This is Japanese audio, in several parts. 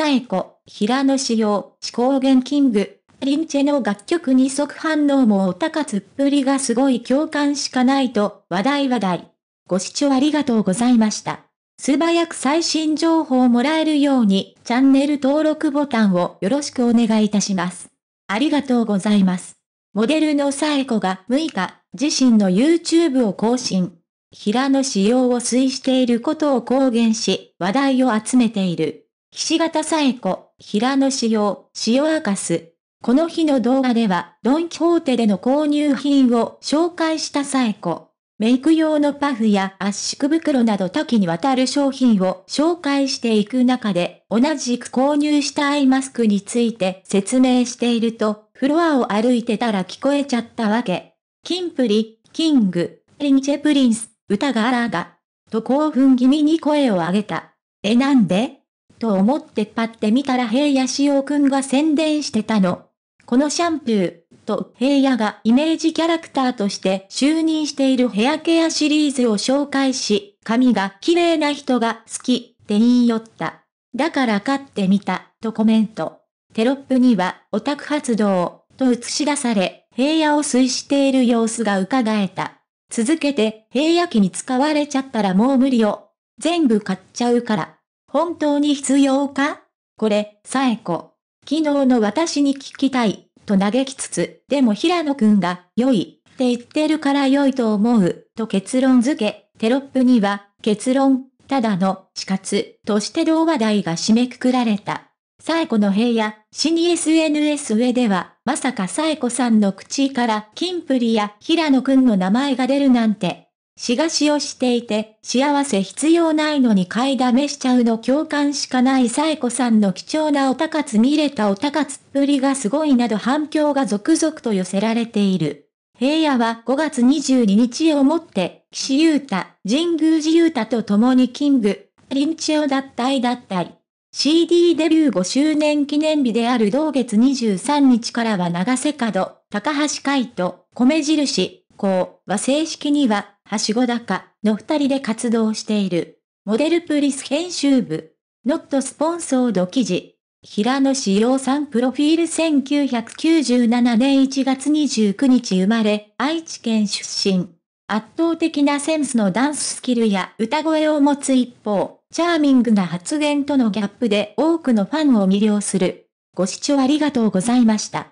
サエコ、平野紫耀、思考源キング、リンチェの楽曲に即反応もお高つっぷりがすごい共感しかないと話題話題。ご視聴ありがとうございました。素早く最新情報をもらえるようにチャンネル登録ボタンをよろしくお願いいたします。ありがとうございます。モデルのサエコが6日、自身の YouTube を更新。平野紫耀を推していることを公言し、話題を集めている。岸形エ子、平野紫耀、塩明かす。この日の動画では、ドンキホーテでの購入品を紹介したエ子。メイク用のパフや圧縮袋など多岐にわたる商品を紹介していく中で、同じく購入したアイマスクについて説明していると、フロアを歩いてたら聞こえちゃったわけ。キンプリ、キング、リンチェプリンス、歌があらが。と興奮気味に声を上げた。えなんでと思ってパッて見たら平野紫耀くんが宣伝してたの。このシャンプー、と平野がイメージキャラクターとして就任しているヘアケアシリーズを紹介し、髪が綺麗な人が好きって言い寄った。だから買ってみた、とコメント。テロップにはオタク発動、と映し出され、平野を推している様子が伺えた。続けて、平野機に使われちゃったらもう無理よ。全部買っちゃうから。本当に必要かこれ、さえこ。昨日の私に聞きたい、と嘆きつつ、でも平野くんが、良い、って言ってるから良いと思う、と結論付け、テロップには、結論、ただの、死活、として同話題が締めくくられた。サエコの部屋、に SNS 上では、まさかサエコさんの口から、キンプリや平野くんの名前が出るなんて、しがしをしていて、幸せ必要ないのに買いだめしちゃうの共感しかないサエコさんの貴重なおたかつ見れたおたかつっぷりがすごいなど反響が続々と寄せられている。平野は5月22日をもって、岸優太、神宮寺優太と共にキング、リンチを脱退脱退。CD デビュー5周年記念日である同月23日からは長瀬角、高橋海人、米印、行は正式には、はしごだかの二人で活動している。モデルプリス編集部。ノットスポンソード記事。平野志陽さんプロフィール1997年1月29日生まれ、愛知県出身。圧倒的なセンスのダンススキルや歌声を持つ一方、チャーミングな発言とのギャップで多くのファンを魅了する。ご視聴ありがとうございました。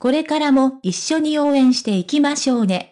これからも一緒に応援していきましょうね。